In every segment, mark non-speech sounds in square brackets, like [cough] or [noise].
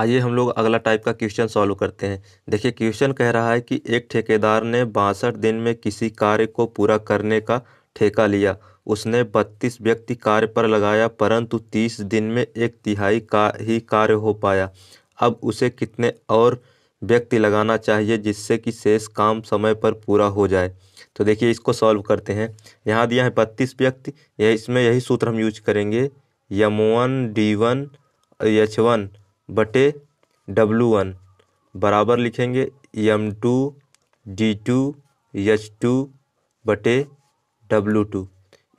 आइए हम लोग अगला टाइप का क्वेश्चन सॉल्व करते हैं देखिए क्वेश्चन कह रहा है कि एक ठेकेदार ने बासठ दिन में किसी कार्य को पूरा करने का ठेका लिया उसने बत्तीस व्यक्ति कार्य पर लगाया परंतु तीस दिन में एक तिहाई का ही कार्य हो पाया अब उसे कितने और व्यक्ति लगाना चाहिए जिससे कि शेष काम समय पर पूरा हो जाए तो देखिए इसको सॉल्व करते हैं यहाँ दिया है बत्तीस व्यक्ति इसमें यही सूत्र हम यूज करेंगे one D one H one बटे डब्लू वन बराबर लिखेंगे M two D two H two बटे डब्लू टू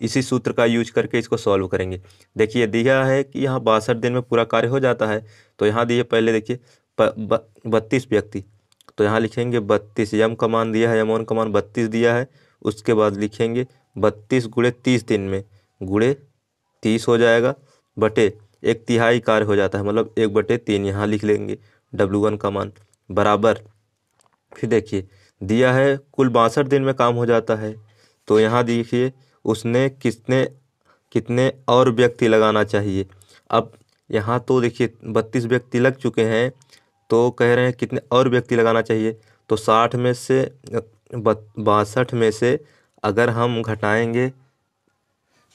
इसी सूत्र का यूज करके इसको सॉल्व करेंगे देखिए दिया है कि यहाँ बासठ दिन में पूरा कार्य हो जाता है तो यहाँ दिए पहले देखिए बत्तीस व्यक्ति तो यहाँ लिखेंगे बत्तीस यम कमान दिया है यमोन कमान बत्तीस दिया है उसके बाद लिखेंगे बत्तीस गुड़े तीस दिन में गुड़े तीस हो जाएगा बटे एक तिहाई कार्य हो जाता है मतलब एक बटे तीन यहाँ लिख लेंगे डब्ल्यू वन का मान बराबर फिर देखिए दिया है कुल बासठ दिन में काम हो जाता है तो यहाँ देखिए उसने कितने कितने और व्यक्ति लगाना चाहिए अब यहाँ तो देखिए बत्तीस व्यक्ति लग चुके हैं तो कह रहे हैं कितने और व्यक्ति लगाना चाहिए तो साठ में से बासठ में से अगर हम घटाएंगे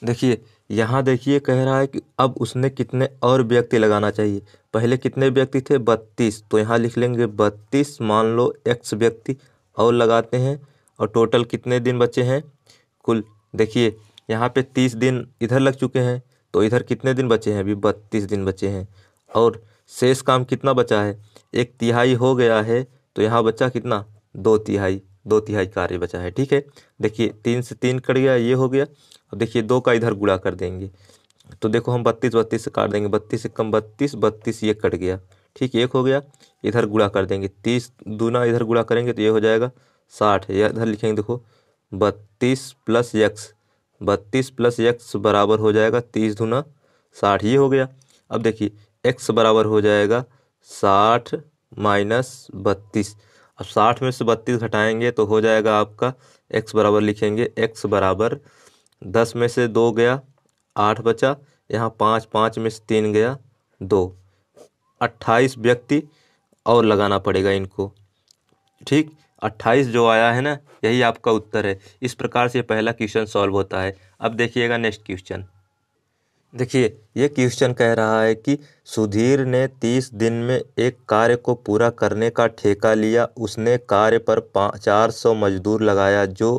देखिए यहाँ देखिए कह रहा है कि अब उसने कितने और व्यक्ति लगाना चाहिए पहले कितने व्यक्ति थे बत्तीस तो यहाँ लिख लेंगे बत्तीस मान लो एक्स व्यक्ति और लगाते हैं और टोटल कितने दिन बचे हैं कुल देखिए यहाँ पे तीस दिन इधर लग चुके हैं तो इधर कितने दिन बचे हैं अभी बत्तीस दिन बचे हैं और शेष काम कितना बचा है एक तिहाई हो गया है तो यहाँ बचा कितना दो तिहाई दो तिहाई कार्य बचा है ठीक है देखिए तीन से तीन कट गया ये हो गया अब देखिए दो का इधर गुड़ा कर देंगे तो देखो हम बत्तीस बत्तीस से काट देंगे बत्तीस से कम बत्तीस बत्तीस ये कट गया ठीक एक हो गया इधर गुड़ा कर देंगे तीस दूना इधर गुड़ा करेंगे तो ये हो जाएगा साठ या इधर लिखेंगे देखो बत्तीस प्लस यक्स बत्तीस प्लस यक्स बराबर हो जाएगा तीस दूना साठ ये हो गया अब देखिए एक्स बराबर हो जाएगा साठ माइनस बत्तीस अब साठ में से बत्तीस घटाएंगे तो हो जाएगा आपका एक्स बराबर लिखेंगे एक्स बराबर दस में से दो गया आठ बचा यहाँ पाँच पाँच में से तीन गया दो अट्ठाईस व्यक्ति और लगाना पड़ेगा इनको ठीक अट्ठाईस जो आया है ना यही आपका उत्तर है इस प्रकार से पहला क्वेश्चन सॉल्व होता है अब देखिएगा नेक्स्ट क्वेश्चन देखिए ये क्वेश्चन कह रहा है कि सुधीर ने तीस दिन में एक कार्य को पूरा करने का ठेका लिया उसने कार्य पर पाँच चार सौ मजदूर लगाया जो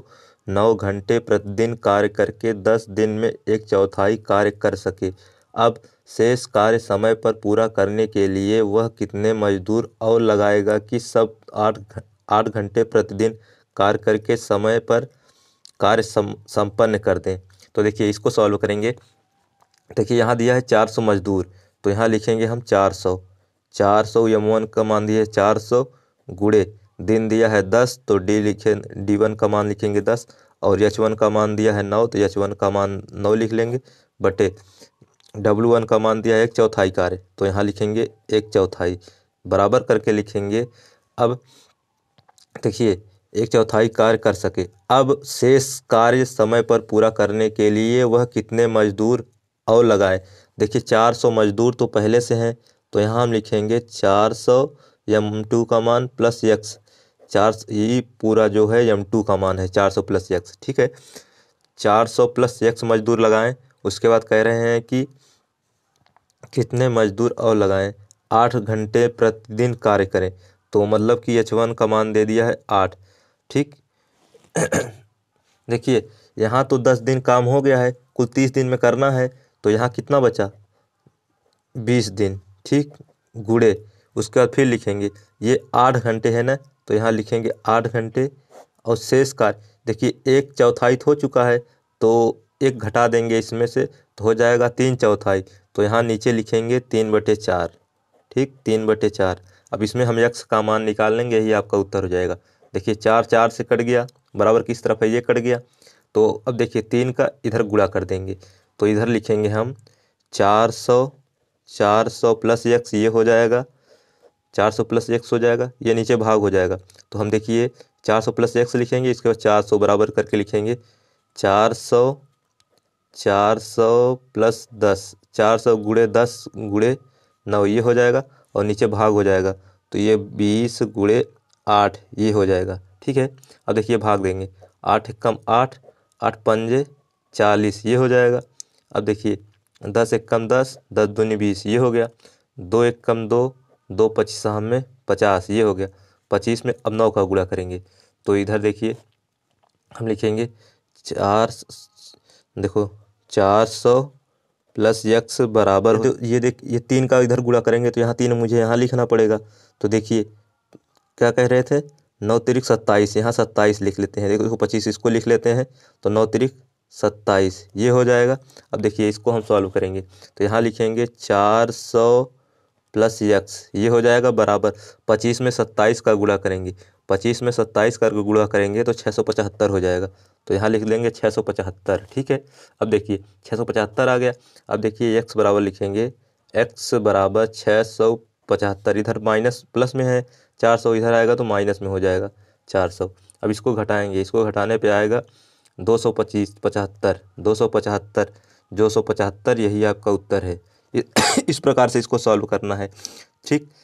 नौ घंटे प्रतिदिन कार्य करके दस दिन में एक चौथाई कार्य कर सके अब शेष कार्य समय पर पूरा करने के लिए वह कितने मजदूर और लगाएगा कि सब आठ आठ घंटे प्रतिदिन कार्य करके समय पर कार्य सम, संपन्न कर दें तो देखिए इसको सॉल्व करेंगे देखिए यहाँ दिया है चार सौ मज़दूर तो यहाँ लिखेंगे हम चार सौ चार सौ यम का मान दिया है चार सौ गुड़े दिन दिया है दस तो डी लिखे डी वन का मान लिखेंगे दस और यच वन का मान दिया है नौ तो यच वन का मान नौ लिख लेंगे बटे डब्लू वन का मान दिया है एक चौथाई कार्य तो यहाँ लिखेंगे एक चौथाई बराबर करके लिखेंगे अब देखिए एक चौथाई कार्य कर सके अब शेष कार्य समय पर पूरा करने के लिए वह कितने मजदूर और लगाए देखिए चार सौ मजदूर तो पहले से हैं तो यहाँ हम लिखेंगे चार सौ यम टू का मान प्लस यक्स चार ये पूरा जो है यम टू का मान है चार सौ प्लस यक्स ठीक है चार सौ प्लस यक्स मजदूर लगाएं उसके बाद कह रहे हैं कि कितने मजदूर और लगाएं आठ घंटे प्रतिदिन कार्य करें तो मतलब कि एच वन का मान दे दिया है आठ ठीक [clears throat] देखिए यहाँ तो दस दिन काम हो गया है कुल तीस दिन में करना है तो यहाँ कितना बचा बीस दिन ठीक गुड़े उसके बाद फिर लिखेंगे ये आठ घंटे है ना तो यहाँ लिखेंगे आठ घंटे और शेष कार्य देखिए एक चौथाई तो हो चुका है तो एक घटा देंगे इसमें से तो हो जाएगा तीन चौथाई तो यहाँ नीचे लिखेंगे तीन बटे चार ठीक तीन बटे चार अब इसमें हम यक्ष का मान निकाल लेंगे यही आपका उत्तर हो जाएगा देखिए चार चार से कट गया बराबर किस तरफ है ये कट गया तो अब देखिए तीन का इधर गुड़ा कर देंगे तो इधर लिखेंगे हम चार सौ चार सौ प्लस एक्स ये हो जाएगा चार सौ प्लस एक्स हो जाएगा ये नीचे भाग हो जाएगा तो हम देखिए चार सौ प्लस एक्स लिखेंगे इसके बाद चार सौ बराबर करके लिखेंगे चार सौ चार सौ प्लस दस चार सौ गुड़े दस गुड़े नौ ये हो जाएगा और नीचे भाग हो जाएगा तो ये बीस गुड़े आठ ये हो जाएगा ठीक है अब देखिए भाग देंगे आठ कम आठ आठ पंजे चालीस ये हो जाएगा अब देखिए दस एक कम दस दस दूनी बीस ये हो गया दो एक कम दो दो पच्चीस में पचास ये हो गया पच्चीस में अब नौ का गुड़ा करेंगे तो इधर देखिए हम लिखेंगे चार देखो चार सौ प्लस यक्स बराबर तो ये देख ये तीन का इधर गुड़ा करेंगे तो यहाँ तीन मुझे यहाँ लिखना पड़ेगा तो देखिए क्या कह रहे थे नौ तिरिक सत्ताईस यहाँ सत्ताईस लिख लेते हैं देखो देखो पच्चीस इसको लिख लेते हैं तो नौ तिरिक सत्ताईस ये हो जाएगा अब देखिए इसको हम सॉल्व करेंगे तो यहाँ लिखेंगे चार सौ प्लस यक्स ये हो जाएगा बराबर पच्चीस में सत्ताईस का गुड़ा करेंगे पच्चीस में सत्ताईस का गुणा करेंगे तो छः सौ पचहत्तर हो जाएगा तो यहाँ लिख लेंगे छः सौ पचहत्तर ठीक है अब देखिए छः सौ पचहत्तर आ गया अब देखिए यक्स बराबर लिखेंगे एक्स बराबर छः सौ पचहत्तर इधर माइनस प्लस में है चार सौ इधर आएगा तो माइनस में हो जाएगा चार सौ अब इसको घटाएंगे इसको घटाने पे आएगा दो सौ पच्चीस पचहत्तर दो सौ पचहत्तर दो सौ पचहत्तर यही आपका उत्तर है [coughs] इस प्रकार से इसको सॉल्व करना है ठीक